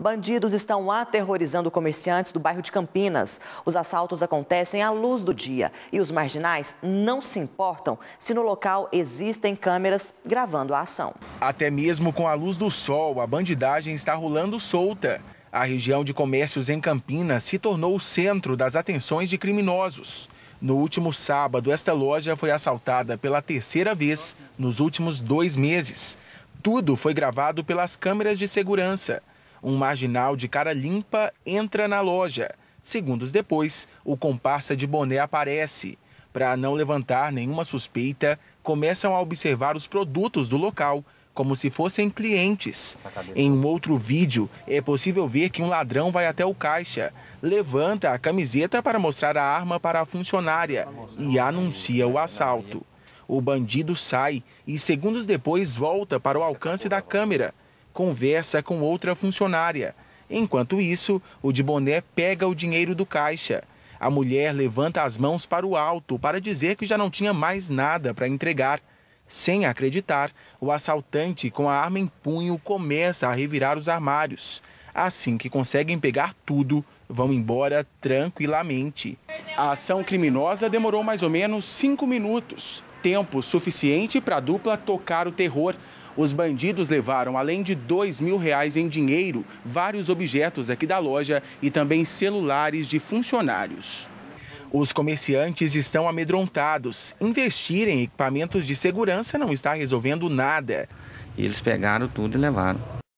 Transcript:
Bandidos estão aterrorizando comerciantes do bairro de Campinas. Os assaltos acontecem à luz do dia e os marginais não se importam se no local existem câmeras gravando a ação. Até mesmo com a luz do sol, a bandidagem está rolando solta. A região de comércios em Campinas se tornou o centro das atenções de criminosos. No último sábado, esta loja foi assaltada pela terceira vez nos últimos dois meses. Tudo foi gravado pelas câmeras de segurança. Um marginal de cara limpa entra na loja. Segundos depois, o comparsa de boné aparece. Para não levantar nenhuma suspeita, começam a observar os produtos do local como se fossem clientes. Em um outro vídeo, é possível ver que um ladrão vai até o caixa, levanta a camiseta para mostrar a arma para a funcionária e anuncia o assalto. O bandido sai e segundos depois volta para o alcance da câmera, conversa com outra funcionária. Enquanto isso, o de boné pega o dinheiro do caixa. A mulher levanta as mãos para o alto para dizer que já não tinha mais nada para entregar. Sem acreditar, o assaltante com a arma em punho começa a revirar os armários. Assim que conseguem pegar tudo, vão embora tranquilamente. A ação criminosa demorou mais ou menos cinco minutos tempo suficiente para a dupla tocar o terror os bandidos levaram, além de dois mil reais em dinheiro, vários objetos aqui da loja e também celulares de funcionários. Os comerciantes estão amedrontados. Investir em equipamentos de segurança não está resolvendo nada. eles pegaram tudo e levaram.